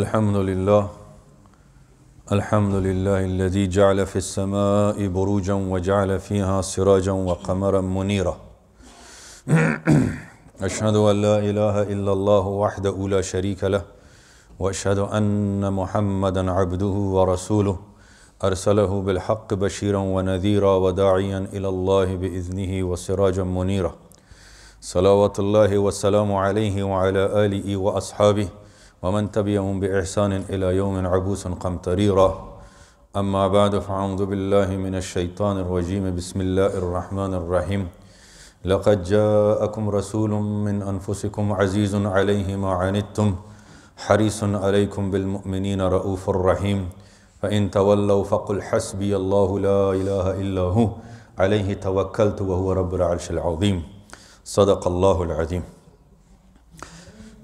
الحمد لله الحمد لله الذي جعل في السماء بروجا وجعل فيها سراجا وقمرا منيرا أشهد أن لا إله إلا الله وحده لا شريك له وأشهد أن محمدا عبده ورسوله أرسله بالحق بشيرا ونذيرا وداعيا إلى الله بإذنه وسراجا منيرا صلوات الله وسلام عليه وعلى آله وأصحابه ومن تبعهم بإحسان إلى يوم عبوس قمطريرة أما بعد فأعوذ بالله من الشيطان الرجيم بسم الله الرحمن الرحيم لقد جاءكم رسول من أنفسكم عزيز عليه ما عنتم حريص عليكم بالمؤمنين رؤوف رحيم فإن تولوا فقل حسبي الله لا إله إلا هو عليه توكلت وهو رب العرش العظيم صدق الله العظيم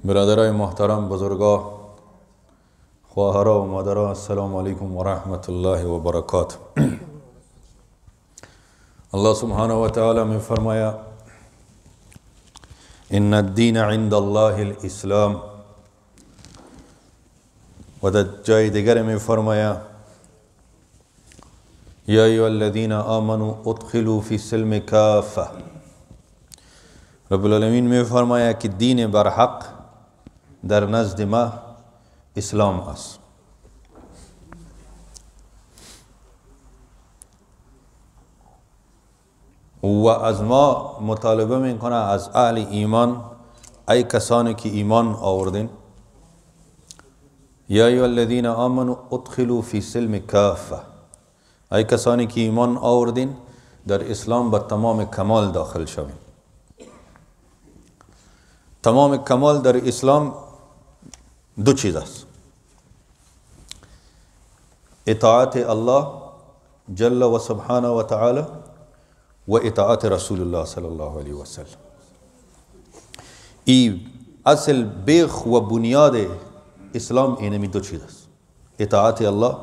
برادرای محترم بزرگا خواهرا و مادرها السلام علیکم و رحمت الله و برکات الله سبحانه و تعالی می فرمایا ان الدین عند الله الاسلام و در جای دیگر می فرمایا یا ايها الذین آمنوا ادخلوا فی السلم کافه رب العالمین می فرمایا که دین برحق حق در نزد ما اسلام است و از ما مطالبه میکنه از اهل ایمان ای کسانی که ایمان آوردین یا ایو الذین آمنوا ادخلوا فی سلم کافه ای کسانی که ایمان آوردین در اسلام به تمام کمال داخل شوین تمام کمال در اسلام دو چیز است اطاعت الله جل و سبحانه و تعالی و اطاعت رسول الله صلی الله علیه و سلم ای اصل بیخ و بنیاد اسلام اینمی دو چیز است اطاعت الله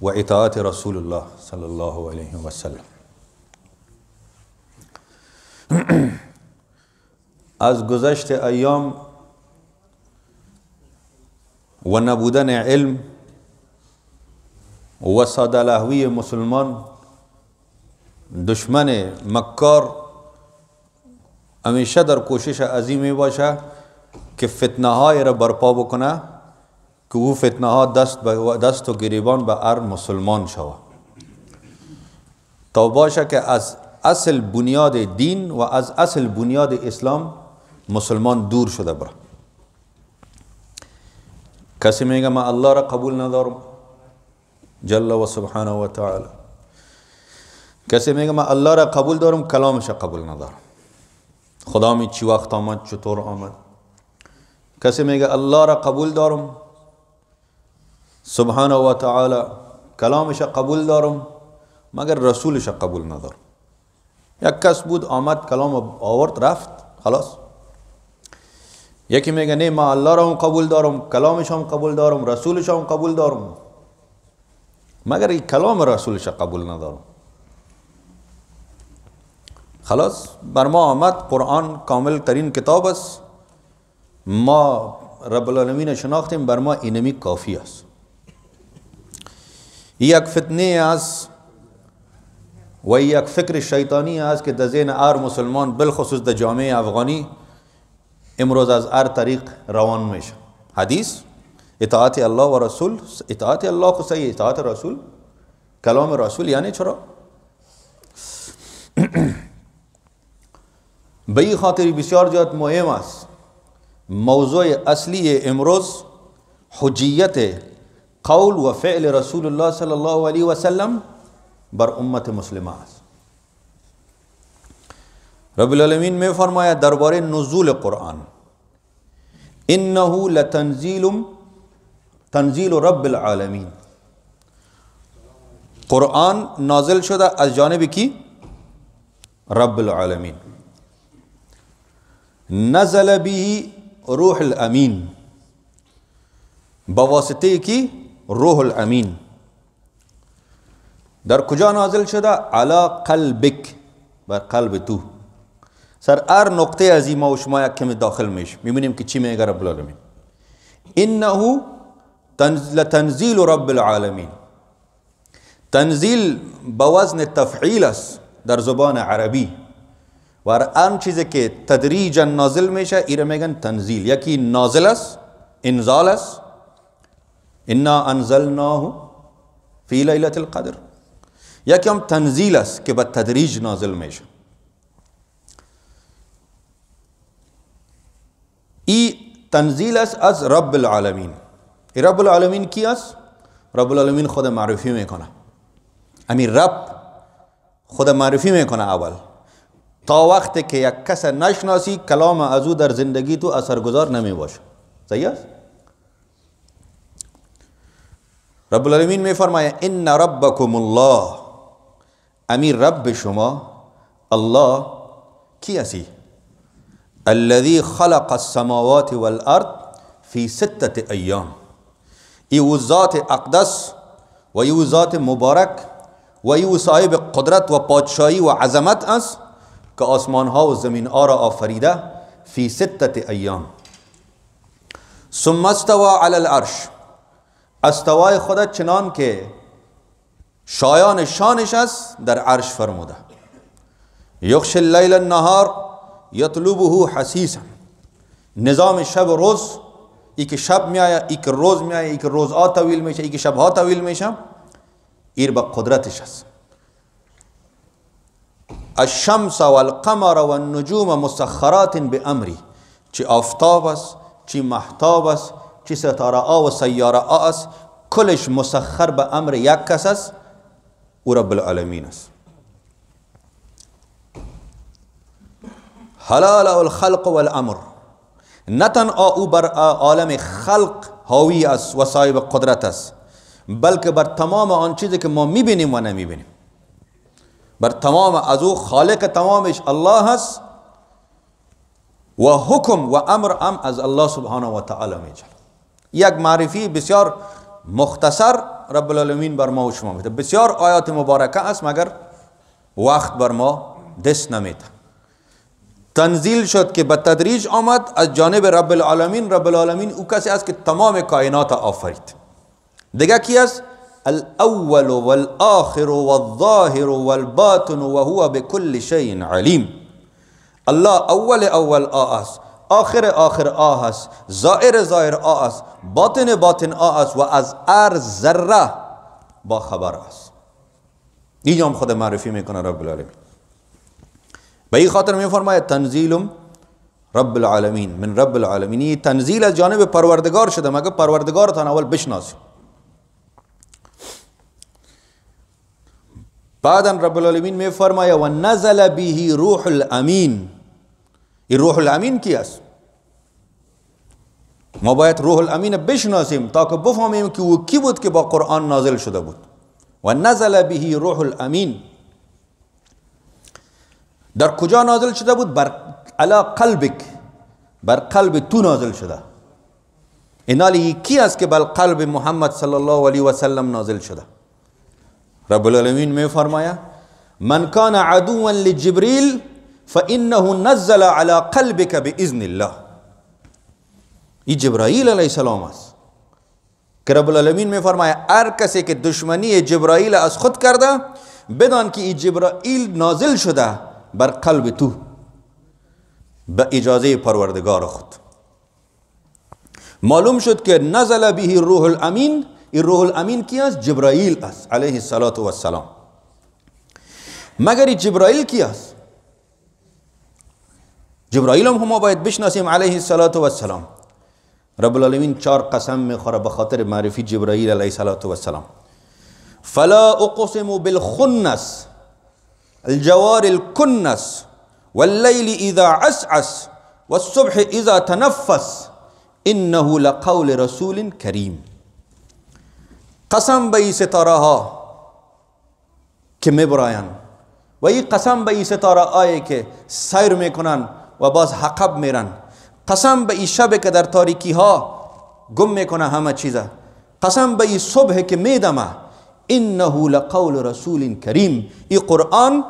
و اطاعت رسول الله صلی الله علیه و سلم از گذشت ایام و نبودن علم و سادلهوی مسلمان دشمن مکار همیشه در کوشش عظیمی باشه که فتنه های را برپا بکنه که او فتنه ها دست, دست و گریبان به هر مسلمان شوه تا باشه که از اصل بنیاد دین و از اصل بنیاد اسلام مسلمان دور شده بره کسی میگه ما الله را قبول ندارم جل و سبحانه و تعالی کسی میگه ما الله را قبول دارم کلامش قبول ندارم خدا می چی وقت آمد چطور آمد کسی میگه الله را قبول دارم سبحانه و تعالی کلامش قبول دارم مگر رسولش قبول ندارم یک کس بود آمد کلام آورد رفت خلاص یکی میگه نه ما الله را هم قبول دارم کلامش هم قبول دارم رسولش هم قبول دارم مگر این کلام رسولش قبول ندارم خلاص بر ما آمد قرآن کامل ترین کتاب است ما رب العالمین شناختیم بر ما اینمی کافی است یک فتنه است و یک فکر شیطانی است که در ذهن هر مسلمان بالخصوص در جامعه افغانی امروز از هر طریق روان میشه حدیث اطاعت الله و رسول اطاعت الله خصوصی اطاعت رسول کلام رسول یعنی چرا؟ به این خاطر بسیار مهم است موضوع اصلی امروز حجیت قول و فعل رسول الله صلی الله علیه و سلم بر امت مسلمه است رب العالمین میں فرمایا دربار نزول قرآن انه لتنزیل تنزیل رب العالمین قرآن نازل شده از جانب کی رب العالمین نزل به روح الامین بواسطه کی روح الامین در کجا نازل شده على قلبك بر قلب تو سر ار نقطه از ما و شما یک کمی داخل میشیم میبینیم که چی میگه رب العالمین انه لتنزیل رب العالمین تنزیل با وزن تفعیل است در زبان عربی و آن چیزی که تدریجا نازل میشه ایره میگن تنزیل یکی نازل است انزال است انا انزلناه فی لیلت القدر یکی هم تنزیل است که به تدریج نازل میشه تنزیل است از رب العالمین رب العالمین کی است؟ رب العالمین خود معرفی میکنه امی یعنی رب خود معرفی میکنه اول تا وقتی که یک کس نشناسی کلام از در زندگی تو اثرگذار نمی باشه صحیح رب العالمین می فرماید ان ربکم الله امی رب شما الله کی هستی؟ الذي خلق السماوات والأرض في ستة أيام إيو ذات أقدس و ايو ذات مبارك و ايو صاحب قدرت و پادشاهی و عظمت است که آسمان ها و زمین ها را آفریده فی ستة ایام ثم استوى على العرش استوای خدا چنان که شایان شانش است در عرش فرموده یخش اللیل النهار يطلبه حسيسا نظام شب روز ایک شب میں آیا ایک روز میں آیا ای که روزها طویل میشه ای که شبها طویل میشه ایر با قدرت است الشمس والقمر والنجوم مسخرات بامری چی آفتاب است چی محتاب است چی ستاره آ و سیاره آ است کلش مسخر به امر یک کس است او رب العالمین است حلال او الخلق والامر نه تنها او بر عالم خلق هاوی است و صاحب قدرت است بلکه بر تمام آن چیزی که ما میبینیم و نمیبینیم بر تمام از او خالق تمامش الله است و حکم و امر هم از الله سبحانه و تعالی میجل یک معرفی بسیار مختصر رب العالمین بر ما و شما میده بسیار آیات مبارکه است مگر وقت بر ما دست نمیده تنزیل شد که به تدریج آمد از جانب رب العالمین رب العالمین او کسی است که تمام کائنات آفرید دیگه کی است الاول والآخر والظاهر والباطن وهو بكل شيء علیم الله اول اول آ است آخر آخر آ است ظاهر ظاهر آ است باطن باطن است و از هر ذره با خبر است اینجا هم خود معرفی میکنه رب العالمین و این خاطر میفرماید تنزیلم رب العالمین من رب العالمین این تنزیل از جانب پروردگار شده مگه پروردگارتان اول بشناسیم بعدا رب العالمین میفرماید و نزل به روح الامین این روح الامین کی است ما باید روح الامین بشناسیم تا که بفهمیم که او کی بود که با قرآن نازل شده بود و نزل به روح الامین در کجا نازل شده بود بر علا قلبک بر قلب تو نازل شده اینال یکی است که بر قلب محمد صلی الله علیه و سلم نازل شده رب العالمین می فرمایا من کان عدوا لجبریل فانه نزل علی قلبک باذن الله این جبرائیل علیه السلام است که رب العالمین می فرمایا هر کسی که دشمنی جبرائیل از خود کرده بدان که ای جبرائیل نازل شده بر قلب تو به اجازه پروردگار خود معلوم شد که نزل به روح الامین این روح الامین کی است جبرائیل است علیه السلام و مگر جبرائیل کی است جبرائیل هم ما باید بشناسیم علیه السلام والسلام رب العالمین چار قسم میخوره به خاطر معرفی جبرائیل علیه السلام و فلا اقسم بالخنس الجوار الكنس والليل إذا عسعس والصبح إذا تنفس إنه لقول رسول كريم قسم بي ستاره ها برايان میبرایند قسم بي این ستاره آیه که سیر میکنن و حقب ميران قسم بي این شب که در تاریکی ها گم ميكنا همه چيزا قسم بي صبح که میدمه انه لقول رسول كريم اي قرآن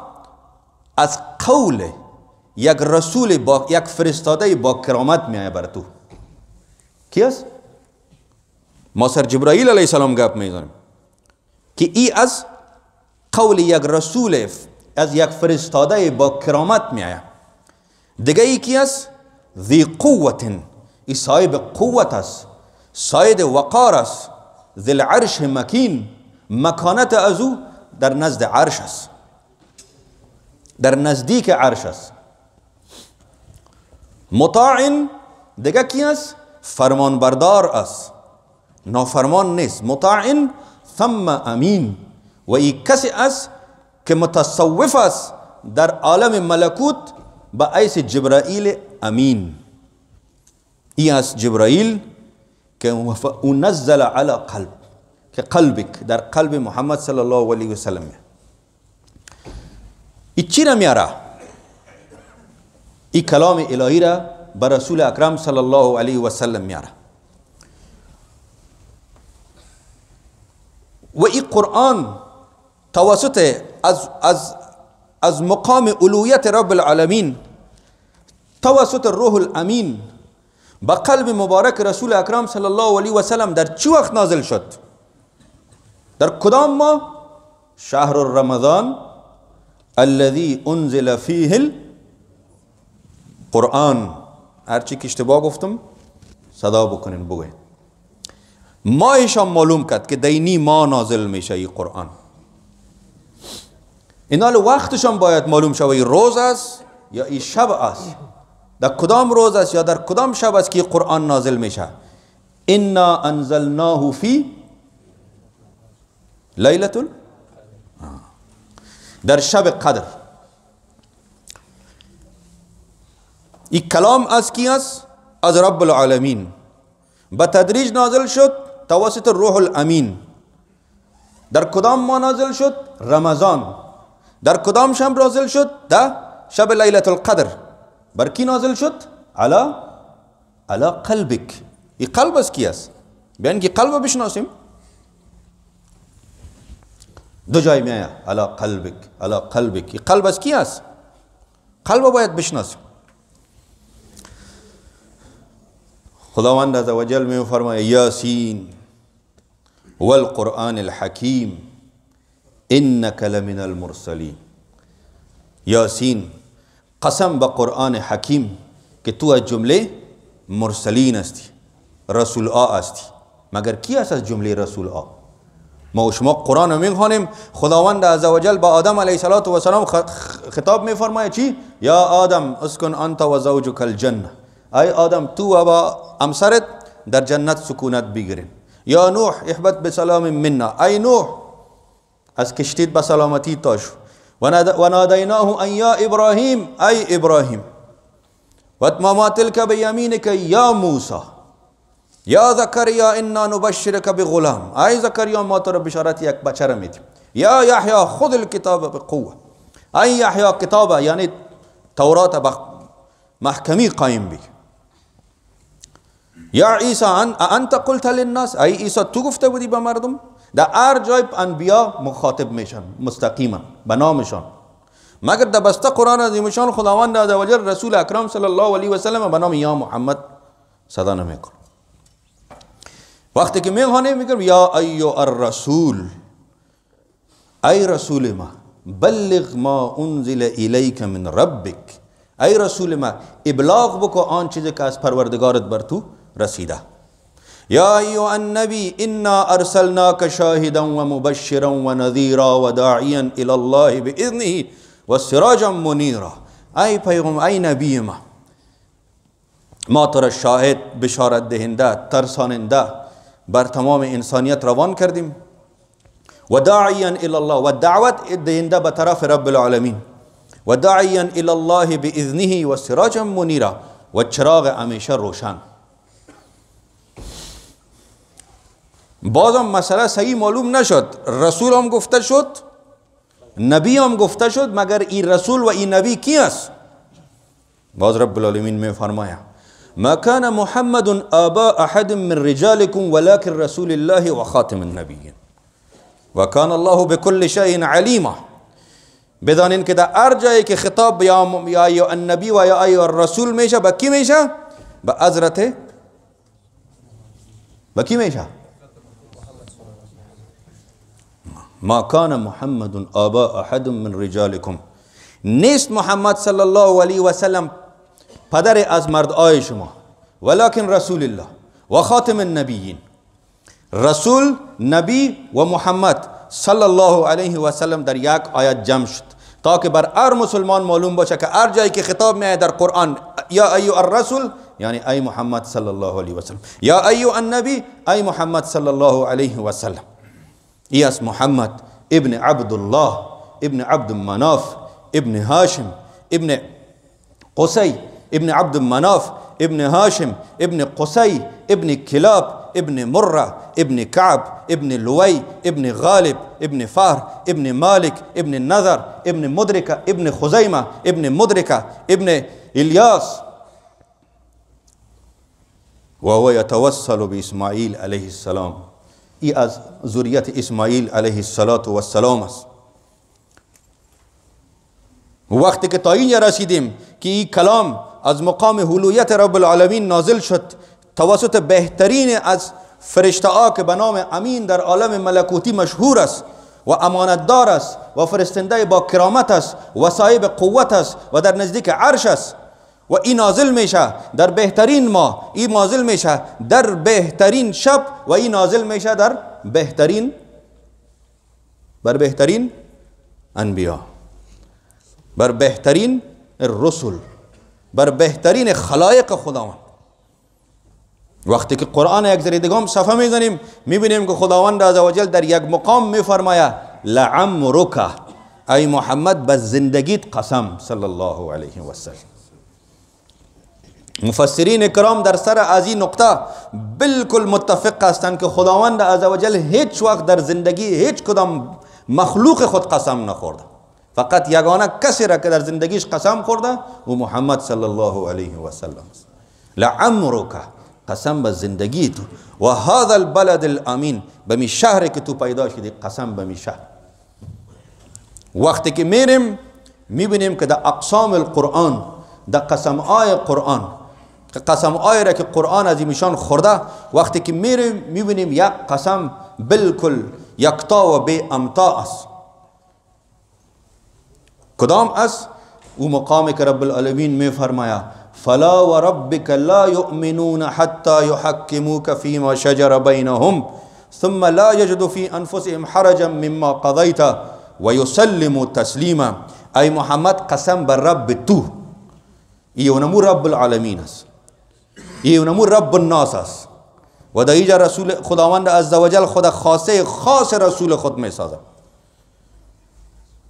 از قول یک رسول با یک فرستاده با کرامت میآید بر تو کی است ما سر جبرائیل علیه السلام گپ میزنیم که ای از قول یک رسول از یک فرستاده با کرامت میآید دیگه ای کی است ذی قوت ای صاحب قوت است ساید وقار است ذی العرش مکین مکانت از او در نزد عرش است در نزدیک عرش است مطاعن دیگه کی است فرمانبردار است نافرمان نیست مطاعن ثم امین و ای کسی است که متصوف است در عالم ملکوت به ایس جبرائیل امین این است جبرائیل که او نزل علی قلب که قلبک در قلب محمد صلی الله علیه وسلم را میارا ای کلام الهی را بر رسول اکرم صلی الله علیه و سلم میاره و ای قرآن توسط از, از, از مقام علویت رب العالمین توسط روح الامین به قلب مبارک رسول اکرم صلی الله علیه و سلم در چه وقت نازل شد در کدام ما شهر رمضان الذی انزل فیه القرآن هرچی که اشتباه گفتم صدا بکنین بگوین ما هم معلوم کرد که دینی ما نازل میشه ای قرآن این حال وقتشان باید معلوم شوه ای روز است یا ای شب است در کدام روز است یا در کدام شب است که قرآن نازل میشه انا انزلناه فی لیلت در شب قدر این کلام از کی است؟ از رب العالمین به تدریج نازل شد توسط روح الامین در کدام ما نازل شد؟ رمضان در کدام شب نازل شد؟ ده شب لیلت القدر بر کی نازل شد؟ علا علا قلبک این قلب از کی است؟ بیان که قلب بشناسیم دو جای می علا قلبک علا قلبک قلب از کی است قلب باید بشناسیم خداوند از وجل می فرماید یاسین والقرآن الحکیم انك لمن المرسلین یاسین قسم به قرآن حکیم که تو از جمله مرسلین استی رسول آ استی مگر کی است از جمله رسول آ ما و شما قرآن رو میخوانیم خداوند عزوجل با آدم علیه و سلام خطاب میفرماید چی یا آدم اسکن انت و کل الجنه ای آدم تو و با امسرت در جنت سکونت بگیرین یا نوح احبت بسلام مننا ای نوح از کشتید به سلامتی تاشو و نادیناه ان یا ابراهیم ای ابراهیم و اتماما تلک که یا موسی یا زکریا انا نبشرک بغلام ای زکریا ما تو را بشارت یک بچه را میدیم یا یحیا خود الکتاب بقوه ای یحیا کتاب یعنی يعني تورات بخ... محکمی قایم بی یا عیسی ان... انت قلت للناس ای عیسی تو گفته بودی به مردم در هر جای انبیا مخاطب میشن مستقیما به نامشان مگر در بسته قرآن از ایمشان خداوند عز و رسول اکرم صلی الله علیه و سلم به نام یا محمد صدا نمیکن وقتی که میخوانی میگم یا ایو الرسول ای رسول ما بلغ ما انزل الیک من ربک ای رسول ما ابلاغ بکو آن چیزی که از پروردگارت بر تو رسیده یا ایو النبی انا ارسلناک شاهدا و مبشرا و نذیرا و داعیا الالله بإذنه و سراجا منیرا ای پیغم ای نبی ما ما تر شاهد بشارت دهنده ترساننده بر تمام انسانیت روان کردیم و داعیان الی الله و دعوت دهنده به طرف رب العالمین و داعیان الی الله اذنه و سراج منیرا و چراغ امیشه روشن بازم مسئله صحیح معلوم نشد رسول هم گفته شد نبی هم گفته شد مگر این رسول و این نبی کی است باز رب العالمین می فرماید ما كان محمد آباء أحد من رجالكم ولكن رسول الله وخاتم النبيين وكان الله بكل شيء عليما إن كده أرجعي كخطاب يا أيها النبي ويا أيها الرسول ميشا بكي ميشا بأزرته بكي ميشا ما كان محمد آباء أحد من رجالكم نيست محمد صلى الله عليه وسلم پدر از مردای شما ولکن رسول الله و خاتم النبیین رسول نبی و محمد صلی الله علیه و سلم در یک آیت جمع شد تا که بر هر مسلمان معلوم باشه که هر جایی که خطاب میاد در قرآن یا ایو الرسول یعنی ای محمد صلی الله علیه و سلم یا ایو النبی ای محمد صلی الله علیه و سلم ای از محمد ابن عبد الله ابن عبد مناف ابن هاشم ابن قسی ابن عبد مناف ابن هاشم ابن قسي ابن كلاب ابن مرة ابن كعب ابن لوي ابن غالب ابن فهر ابن مالك ابن النذر ابن مدركة ابن خزيمة ابن مدركة ابن إلياس وهو يتوسل بإسماعيل عليه السلام اي از ذریت اسماعيل عليه الصلاه والسلام وقتی که تا اینجا رسیدیم که این کلام از مقام حلویت رب العالمین نازل شد توسط بهترین از فرشته که به نام امین در عالم ملکوتی مشهور است و امانتدار است و فرستنده با کرامت است و صاحب قوت است و در نزدیک عرش است و این نازل میشه در بهترین ماه این نازل میشه در بهترین شب و این نازل میشه در بهترین بر بهترین انبیا بر بهترین رسول بر بهترین خلایق خداوند وقتی که قرآن یک ذری دیگه هم صفحه میزنیم میبینیم که خداوند عزوجل در یک مقام لعم رکه ای محمد به زندگیت قسم صلی الله علیه و سلم مفسرین کرام در سر از این نقطه بالکل متفق هستند که خداوند عزوجل هیچ وقت در زندگی هیچ کدام مخلوق خود قسم نخورده فقط یگانه کسی را که در زندگیش قسم خورده او محمد صلی الله علیه و سلم است لعمرک قسم به زندگی تو و هذا البلد الامین به می شهر که تو پیدا شدی قسم به می شهر وقتی که میریم میبینیم که در اقسام القرآن در قسم آی قرآن قسم آی را که قرآن از ایشان خورده وقتی که میریم میبینیم یک قسم بالکل یکتا و بی امتا کدام اس او مقام کے رب العالمین میں فرمایا فلا وربك لا یؤمنون حتى يحكموك فیما شجر بینهم ثم لا يجد في انفسهم حرجا مما قضيت ويسلموا تسليما تسلیما محمد قسم بالرب رب تو یونمو رب العالمین است رب الناس است و در رسول خداوند وجل خدا خاصه خاص رسول خود می سازد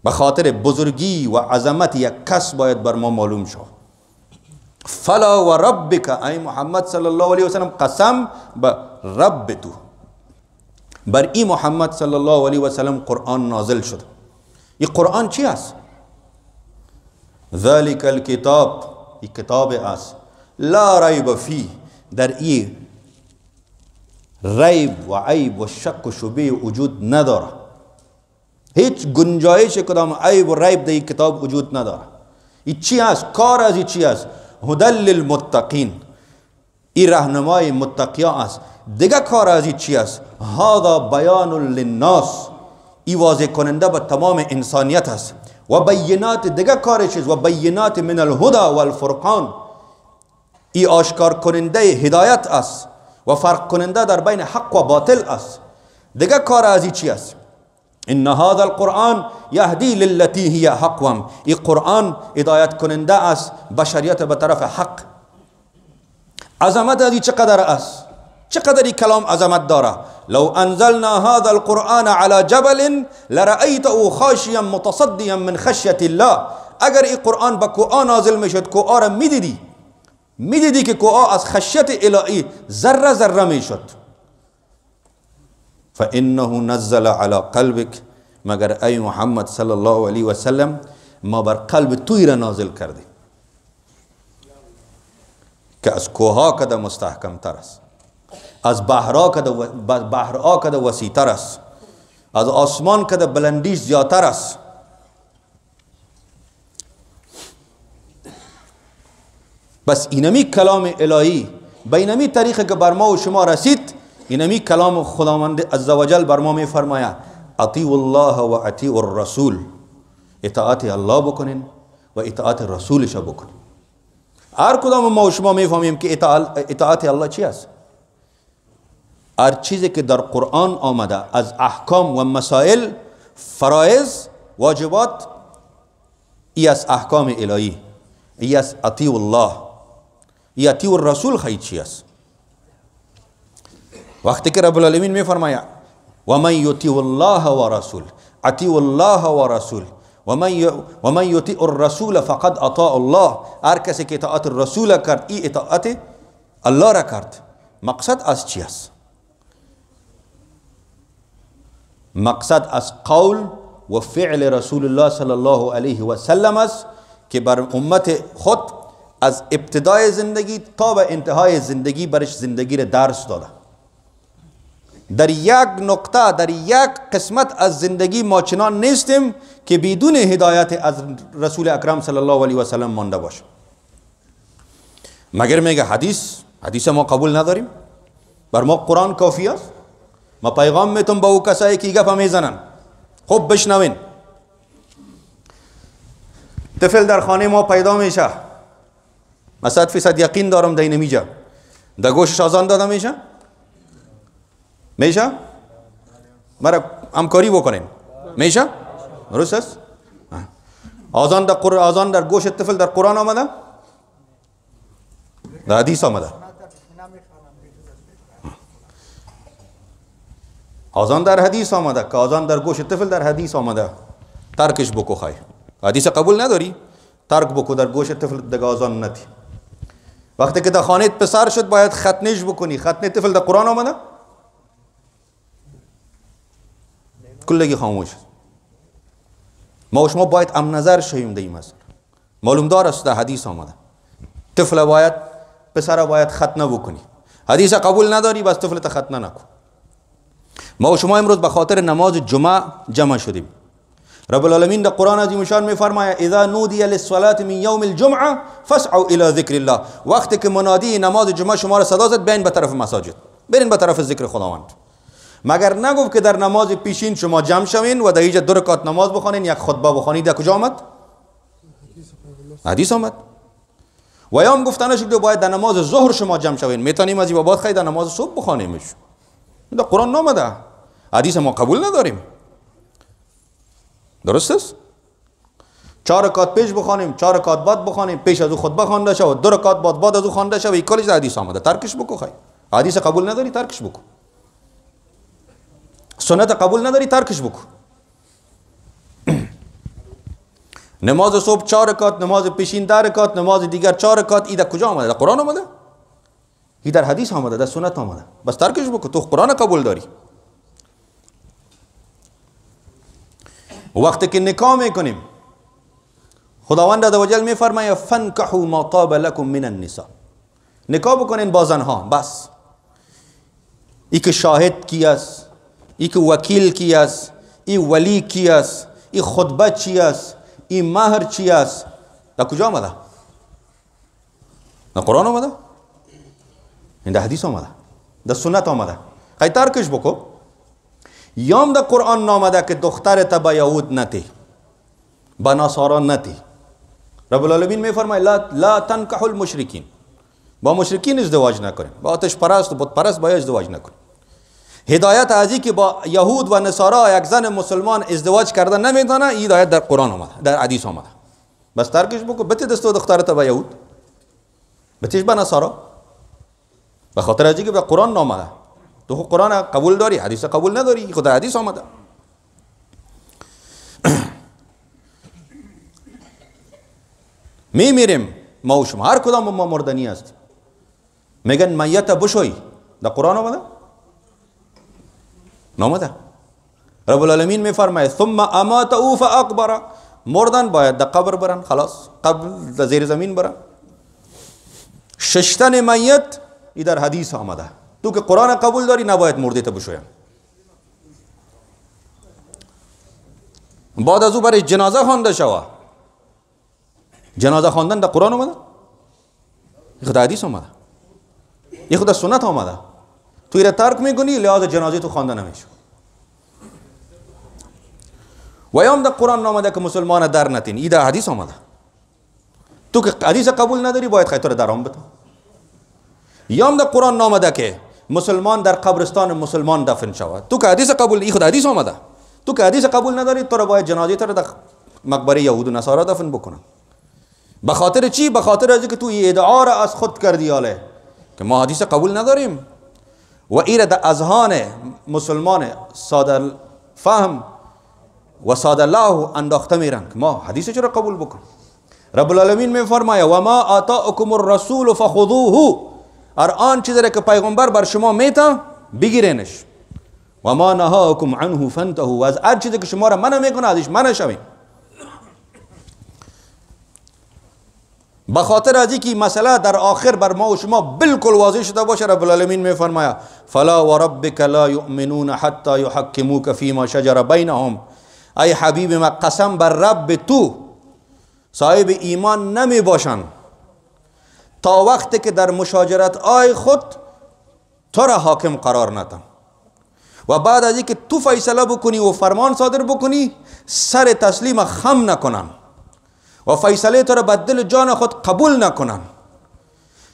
به خاطر بزرگی و عظمت یک کس باید بر ما معلوم شد فلا و ربک ای محمد صلی الله علیه سلم قسم به رب تو بر این محمد صلی الله علیه سلم قرآن نازل شد این قرآن چی است؟ ذالک الکتاب این کتاب است لا ریب فی در این ریب و عیب و شک و شبه وجود نداره هیچ گنجایش کدام عیب و ریب در این کتاب وجود نداره ای چی کار از ای چی هست؟ هدل للمتقین این راهنمای متقیا است دیگه کار از چی هذا بیان للناس ای واضح کننده به تمام انسانیت است و بینات دیگه کارش است و بینات من الهدا و الفرقان ای آشکار کننده هدایت است و فرق کننده در بین حق و باطل است دیگه کار از چی است ان هذا القرآن يهدي للتي هي حقوم إي قرآن هدایت کننده است بشرية بطرف حق عظمت هذه چقدر أس چقدر كلام کلام عظمت داره لو انزلنا هذا القرآن على جبل لرأيته خاشيا متصديا من خشية الله اگر إي قرآن بكو کوآ نازل میشد کوآ را میدیدی میدیدی که کوآ از خشیت الهی ذره ذره فانه نزل علی قلبک مگر ای محمد صلی الله علیه و سلم ما بر قلب توی را نازل کرده که از کوها کده مستحکم تر است از بحرا کده کده وسیع تر است از آسمان کده بلندیش زیاتر است بس اینمی کلام الهی به اینمی طریقه که بر ما و شما رسید اینمی کلام خداوند عزوجل بر ما میفرماید اطیع الله و اطیع الرسول اطاعت الله بکنین و اطاعت رسولش بکنین هر کدام ما و شما میفهمیم که اطاعت الله چی است هر چیزی که در قرآن آمده از احکام و مسائل فرائض واجبات ای از احکام الهی ای از اطیع الله ای اطیع الرسول خیلی چی است وقت वक्त के रबालमीन में फरमाया वमई युति व रसूल अति व रसूल ومن يطيع الرسول فقد أطاع الله هر کسی که اطاعت الرسول کرد ای اطاعت الله را کرد مقصد از چی است مقصد از قول و فعل رسول الله صلی الله علیه و سلم است که بر امت خود از ابتدای زندگی تا به انتهای زندگی برش زندگی را درس داده در یک نقطه در یک قسمت از زندگی ما چنان نیستیم که بدون هدایت از رسول اکرم صلی الله علیه و سلم مانده باشیم مگر میگه حدیث حدیث ما قبول نداریم بر ما قرآن کافی است ما پیغام میتون به او کسایی که گپ میزنن خب بشنوین طفل در خانه ما پیدا میشه من صد فیصد یقین دارم در میجا در گوشش آزان داده میشه میشه؟ مرا همکاری بکنین میشه؟ درست است؟ آزان در, قر... آزان گوش طفل در قرآن آمده؟ در حدیث آمده آزان در حدیث آمده که آزان در گوش طفل در حدیث آمده ترکش بکو خواهی حدیث قبول نداری؟ ترک بکو در گوش طفل در آزان ندی وقتی که در خانه پسر شد باید ختنش بکنی ختنه طفل در قرآن آمده؟ کلگی خاموش ما شما باید ام نظر شیم در معلوم دار است در حدیث آمده طفل باید پسر باید ختنه بکنی حدیث قبول نداری بس طفل تا ختنه نکن ما شما امروز به خاطر نماز جمعه جمع شدیم رب العالمین در قرآن عظیم شان میفرماید اذا نودی للصلاه من یوم الجمعه فاسعوا الی ذکر الله وقتی که منادی نماز جمعه شما را صدا زد بین به طرف مساجد برین به طرف ذکر خداوند مگر نگفت که در نماز پیشین شما جمع شوین و در اینجا دو نماز بخوانین یک خطبه بخوانید در کجا آمد حدیث آمد و یا هم گفتن که باید در نماز ظهر شما جمع شوین میتونیم از بابات خیلی در نماز صبح بخوانیمش در قرآن نامده حدیث ما قبول نداریم درست است چهار کات پیش بخوانیم چهار کات بعد بخوانیم پیش از او خطبه خوانده شود دو رکات بعد بعد از او خوانده شود کالج حدیث آمده ترکش بکو خیلی حدیث قبول نداری ترکش بکو سنت قبول نداری ترکش بکن نماز صبح چهار رکات نماز پیشین در رکات نماز دیگر چهار رکات ای در کجا آمده در قرآن آمده ای در حدیث آمده در سنت آمده بس ترکش بکن تو قرآن قبول داری وقتی که نکاح میکنیم خداوند عز وجل میفرماید فنکحوا ما طاب لکم من النساء نکاح بکنین با زنها بس ای که شاهد کی است ای که وکیل کی است ای ولی کی است ای خطبه چی است ای مهر چی است در کجا آمده در قرآن آمده این دا حدیث آمده در سنت آمده خیلی ترکش بکو یام دا قرآن آمده که دختر تا به یهود نتی به ناساران نتی رب العالمین می فرمای لا, لا تنکح المشرکین با مشرکین ازدواج نکنین با آتش پرست و بود پرست با ازدواج نکنین هدایت ازی که با یهود و نصارا یک زن مسلمان ازدواج کرده نمیدانه هدایت در قرآن آمده در حدیث آمده بس ترکش بکن بتی دستو دخترت به یهود بتیش با نصارا به خاطر ازی که به قرآن نامده تو خود قرآن قبول داری حدیث قبول نداری خود در حدیث آمده می ما و شما هر کدام ما مردنی هستیم میگن میت بشوی در قرآن آمده نامده رب العالمین میفرماید ثم امات او فاقبر مردن باید د قبر برن خلاص قبر در زیر زمین برن ششتن میت ای در حدیث آمده تو که قرآن قبول داری نباید مرده تا بشویم بعد از او برای جنازه خوانده شوا جنازه خواندن د قرآن آمده خود حدیث آمده ای خدا سنت آمده تو را ترک میکنی لحاظ جنازه تو خوانده نمیشه و یا هم در قرآن نامده که مسلمان در نتین ایده حدیث آمده تو که حدیث قبول نداری باید خیطر درام بتا یا هم در قرآن نامده که مسلمان در قبرستان مسلمان دفن شود تو که حدیث قبول ای خود حدیث آمده تو که حدیث قبول نداری تو را باید جنازه تر در مقبره یهود و نصارا دفن بکنم به خاطر چی به خاطر از که تو ادعا را از خود کردی آله که ما حدیث قبول نداریم و ایره در اذهان مسلمان ساده فهم و ساده الله انداخته میرن ما حدیث چرا قبول بکن رب العالمین فرمایه و ما آتاکم الرسول فخذوه ار آن چیزی که پیغمبر بر شما میتا بگیرینش و ما نهاکم عنه فانتهوا از هر چیزی که شما را منع میکنه ازش منع شوید با خاطر از اینکه مسئله در آخر بر ما و شما بالکل واضح شده باشه رب العالمین میفرمایا فلا و ربک لا یؤمنون حتی یحکموک فیما شجر بینهم ای حبیب ما قسم بر رب تو صاحب ایمان نمی باشن تا وقتی که در مشاجرت آی خود تو را حاکم قرار ندم و بعد از اینکه تو فیصله بکنی و فرمان صادر بکنی سر تسلیم خم نکنن و فیصله تو را به جان خود قبول نکنن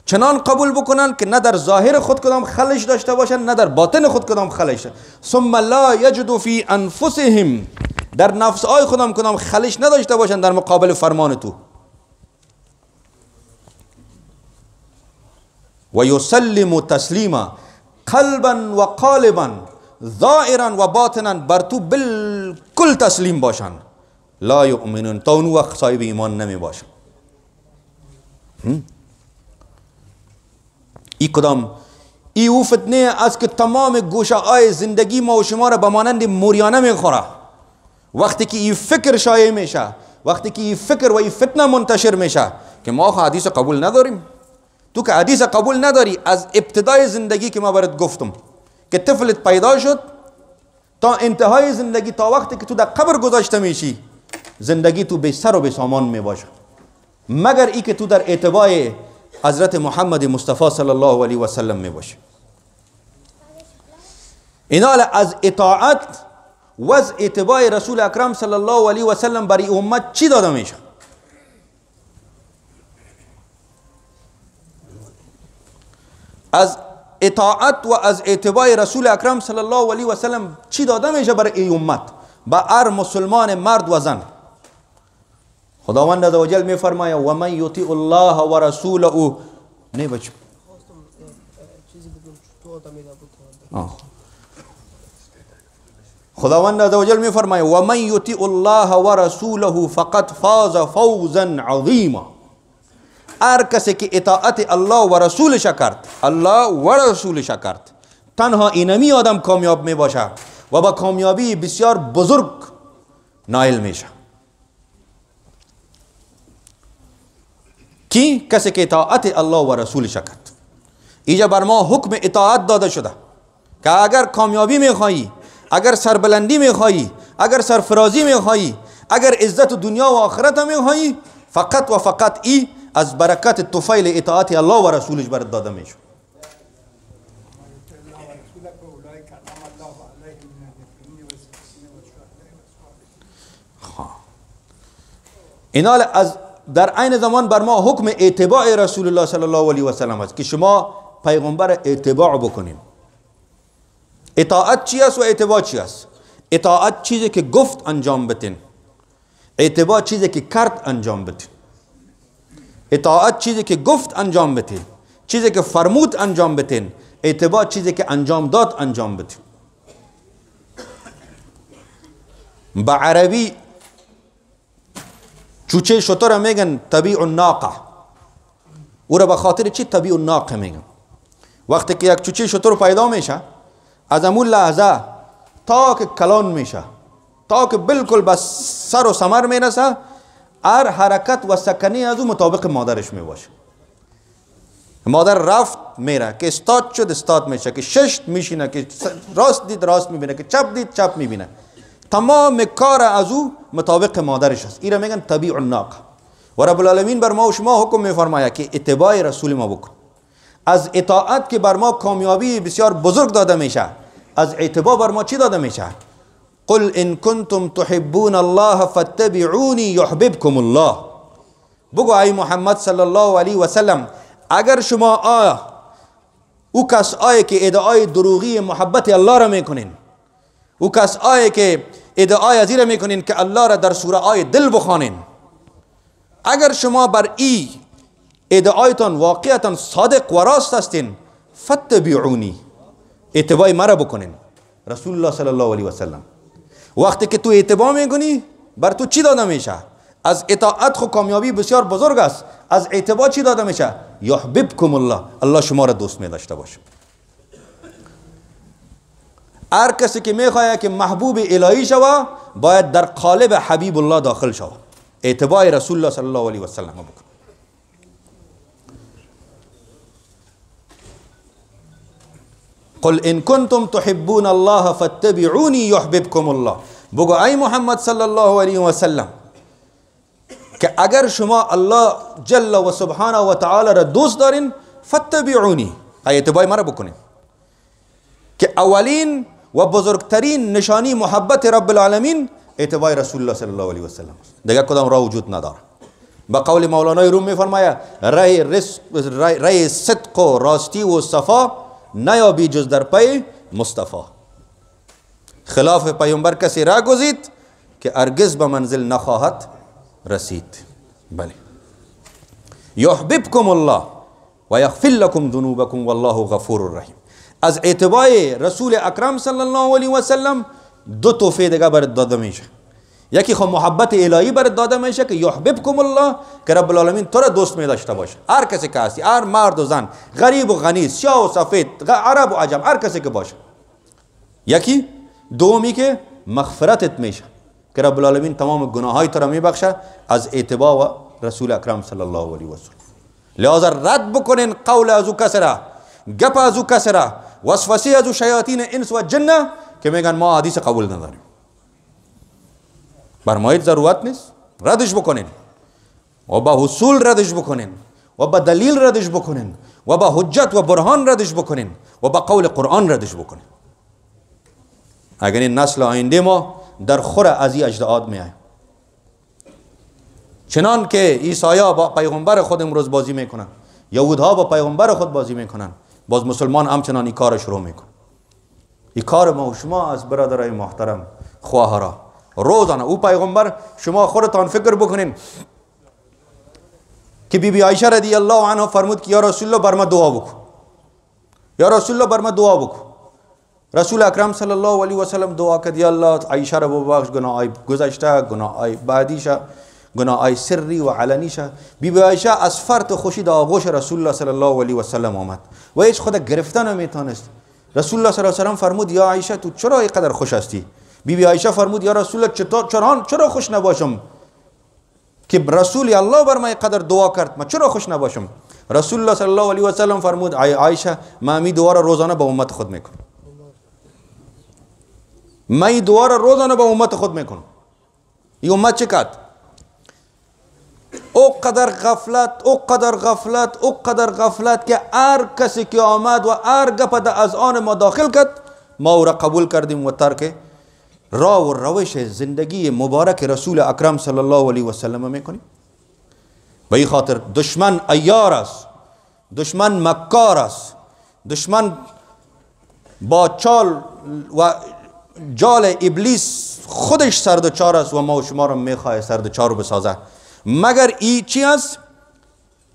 چنان قبول بکنن که نه در ظاهر خود کدام خلش داشته باشن نه در باطن خود کدام خلش ثم لا یجدو فی انفسهم در نفس آی خودم کدام خلش نداشته باشن در مقابل فرمان تو و یسلم تسلیما قلبا و قالبا ظاهرا و باطنا بر تو بالکل تسلیم باشن لا یؤمنون تا اون وقت صاحب ایمان نمی باشه این کدام ای او فتنه از که تمام گوشه های زندگی ما و شما را به مانند می خوره وقتی که این فکر شایع میشه وقتی که این فکر و این فتنه منتشر میشه که ما حدیث قبول نداریم تو که حدیث قبول نداری از ابتدای زندگی که ما برات گفتم که طفلت پیدا شد تا انتهای زندگی تا وقتی که تو در قبر گذاشته میشی زندگی تو به سر و به سامان می باشد مگر ای که تو در اتباع حضرت محمد مصطفی صلی الله علیه و سلم می باشی اینا از اطاعت و از اتباع رسول اکرم صلی الله علیه و سلم برای امت چی داده میشه از اطاعت و از اتباع رسول اکرم صلی الله علیه و سلم چی داده میشه برای امت به هر مسلمان مرد و زن خداوند عزوجل میفرماید و من الله و رسوله نه بچ خداوند عزوجل میفرماید و من یطیع الله و رسوله فقط فاز فوزا عظیما هر کسی که اطاعت الله و رسولش کرد الله و رسولش کرد تنها اینمی آدم کامیاب می باشه و با کامیابی بسیار بزرگ نائل میشه کی کسی که اطاعت الله و رسولش کرد ایجا بر ما حکم اطاعت داده شده که اگر کامیابی میخوایی اگر سربلندی میخوایی اگر سرفرازی میخوایی اگر عزت دنیا و آخرت میخوایی فقط و فقط ای از برکت توفیل اطاعت الله و رسولش بر داده میشه خب. اینال از در عین زمان بر ما حکم اتباع رسول الله صلی الله علیه و سلم است که شما پیغمبر اتباع بکنیم اطاعت چی است و اتباع چی است اطاعت چیزی که گفت انجام بتین اتباع چیزی که کرد انجام بتین اطاعت چیزی که گفت انجام بتین چیزی که فرمود انجام بتین اتباع چیزی که انجام داد انجام بتین به عربی جوچه شطور میگن طبیع الناقه او را به خاطر چی طبیع الناقه میگن وقتی که یک چوچه شطور پیدا میشه از امون لحظه تا که کلان میشه تا که بالکل به سر و سمر میرسه هر حرکت و سکنی از او مطابق مادرش میباشه مادر رفت میره که استاد شد استاد میشه که ششت میشینه که راست دید راست میبینه که چپ دید چپ میبینه تمام کار از او مطابق مادرش است ایرا میگن طبیع الناق و رب العالمین بر ما و شما حکم میفرماید که اتباع رسول ما بکن از اطاعت که بر ما کامیابی بسیار بزرگ داده میشه از اعتبا بر ما چی داده میشه قل ان کنتم تحبون الله فاتبعونی یحببکم الله بگو ای محمد صلی الله علیه و اگر شما آیا او کس آیه که ادعای دروغی محبت الله را میکنین او کس آیه که ادعای از را میکنین که الله را در سوره دل بخوانین اگر شما بر ای ادعایتان واقعتان صادق و راست هستین فتبعونی اتباع مرا بکنین رسول الله صلی الله علیه وسلم وقتی که تو اتباع میکنی بر تو چی داده میشه از اطاعت خو کامیابی بسیار بزرگ است از اعتبا چی داده میشه یحببکم الله الله شما را دوست می داشته باشه هر کسی که میخواید که محبوب الهی شوه باید در قالب حبیب الله داخل شوه اتباع رسول الله صلی الله علیه و سلم بکن قل ان کنتم تحبون الله فاتبعونی یحببکم الله بگو ای محمد صلی الله علیه و سلم که اگر شما الله جل و سبحانه و تعالی را دوست دارین فتبعونی ای اتباع مرا بکنین که اولین و بزرگترین نشانی محبت رب العالمین اتباع رسول الله صلی الله علیه و سلم است دیگه کدام راه وجود نداره با قول مولانا روم میفرماید رای, رای, رای صدق و راستی و صفا نیابی جز در پای مصطفی خلاف پیامبر کسی را گزید که ارگز به منزل نخواهد رسید بله یحببکم الله و یغفر لکم ذنوبکم والله غفور الرحیم از اعتبای رسول اکرم صلی الله علیه و سلم دو توفیه دیگه برات داده میشه یکی خو خب محبت الهی بر داده میشه که یحببکم الله که رب العالمین تو را دوست می داشته باشه هر کسی که هستی هر مرد و زن غریب و غنی سیاه و سفید عرب و عجم هر کسی که باشه یکی دومی که مغفرتت میشه که رب العالمین تمام گناه های تو را میبخشه از اتباع و رسول اکرم صلی الله علیه و سلم لذا رد بکنین قول از او گپ از او وسوسه از شیاطین انس و جن که میگن ما حدیث قبول نداریم برمایید ضرورت نیست ردش بکنین و با حصول ردش بکنین و با دلیل ردش بکنین و با حجت و برهان ردش بکنین و با قول قرآن ردش بکنین اگر این نسل آینده ما در خور از این اجداد می آیم چنان که ایسایا با پیغمبر خود امروز بازی میکنن یهودها با پیغمبر خود بازی میکنن باز مسلمان همچنان این کار رو میکن این کار ما و شما از برادرای محترم خواهرا روزانه او پیغمبر شما خودتان فکر بکنین که بی بی عایشه رضی الله عنها فرمود که یا رسول الله بر ما دعا بکن یا رسول الله بر ما دعا بکن رسول اکرم صلی الله علیه و سلم دعا کرد یا الله عایشه را ببخش گناههای گذشته گناههای بعدیش گناهای سری و علنیشه بی عایشه از فرط خوشی در آغوش رسول الله صلی الله علیه و سلم آمد و هیچ خود گرفتن نمیتونست رسول الله صلی الله علیه و سلم فرمود یا عایشه تو چرا اینقدر خوش هستی بی عایشه فرمود یا رسول الله چرا چرا خوش نباشم که رسول الله بر من اینقدر دعا کرد ما چرا خوش نباشم رسول الله صلی الله علیه و سلم فرمود عایشه من این دعا را روزانه به امت خود میکنم من این دعا روزانه به امت خود میکنم ای امت چه او قدر غفلت او قدر غفلت او قدر غفلت که هر کسی که آمد و هر گپ از آن ما داخل کرد ما او را قبول کردیم و ترک راه و روش زندگی مبارک رسول اکرم صلی الله علیه و سلم میکنیم به این خاطر دشمن ایار است دشمن مکار است دشمن با چال و جال ابلیس خودش سرد چار است و ما و شما را میخواه سرد چار بسازه مگر ای چی است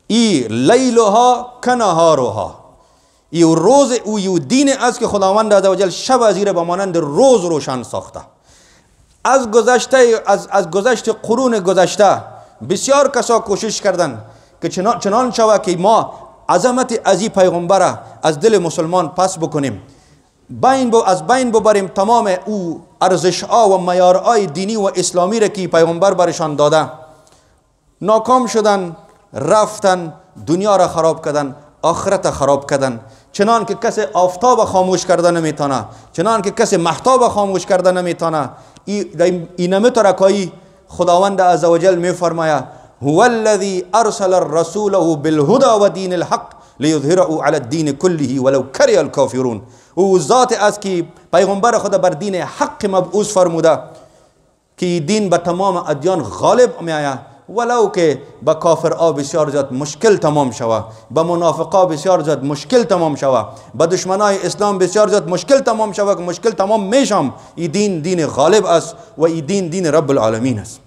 ای لیلها کنهاروها ای روز او یو دین است که خداوند عزوجل شب از به مانند روز روشن ساخته از گذشته از, از گذشت قرون گذشته بسیار کسا کوشش کردن که چنان, چنان شوه که ما عظمت ازی این پیغمبر از دل مسلمان پس بکنیم بین با از بین ببریم تمام او ارزش ها و های دینی و اسلامی را که پیغمبر برشان داده ناکام شدن رفتن دنیا را خراب کردن آخرت را خراب کردن چنان که کسی آفتاب خاموش کرده نمیتانه چنان که کسی محتاب خاموش کرده نمیتانه اینمه ترکایی خداوند عزوجل میفرمایه هو الذی ارسل الرسوله بالهدی ودین الحق لیظهره علی الدین کله ولو کره الکافرون او ذات از کی پیغمبر خدا بر دین حق مبعوث فرموده که دین به تمام ادیان غالب می ولو که به کافرها بسیار زیاد مشکل تمام شوه به منافقا بسیار زیاد مشکل تمام شوه به دشمنای اسلام بسیار زیاد مشکل تمام شوه که مشکل تمام میشم این دین دین غالب است و این دین دین رب العالمین است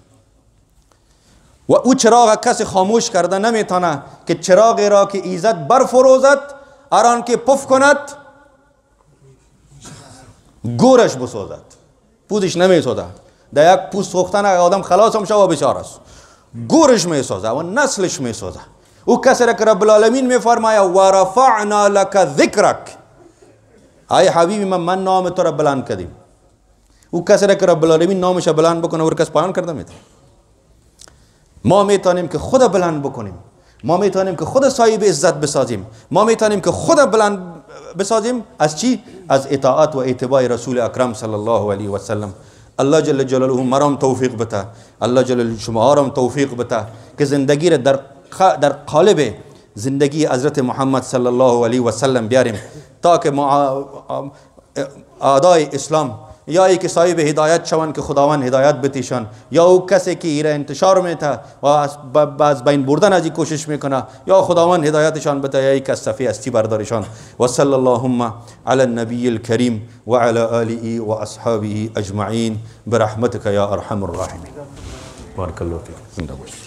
و او چراغ کسی خاموش کرده نمیتانه که چراغ را که ایزد برفروزد اران که پف کند گورش بسوزد پوزش نمیسوزد در یک پوست سوختن آدم خلاص هم شوه است گورش می و نسلش می او کسی که رب العالمین می و رفعنا لک ذکرک ای حبیبی من من نام تو را بلند کردیم او کسی رب العالمین نامش بلند بکنه اور کس پایان کرده ما میتونیم که خود بلند بکنیم ما میتونیم که خود صاحب عزت بسازیم ما میتونیم که خود بلند بسازیم از چی؟ از اطاعت و اعتبای رسول اکرم صلی الله علیه و الله جل جلاله مرام توفیق بتا الله جل شما آرام توفیق بتا که زندگی را در در قالب زندگی حضرت محمد صلی الله علیه و سلم بیاریم تا که ادای اسلام یا ای که صاحب هدایت شون که خداوند هدایت بتیشان یا او کسی که ایره انتشار میته و از بین بردن ازی کوشش میکنه یا خداوند هدایتشان بته یا ای که از صفحه استی بردارشان و صلی علی علی النبی الکریم و علی آلی و اصحابه اجمعین برحمتک یا ارحم الراحمین بارک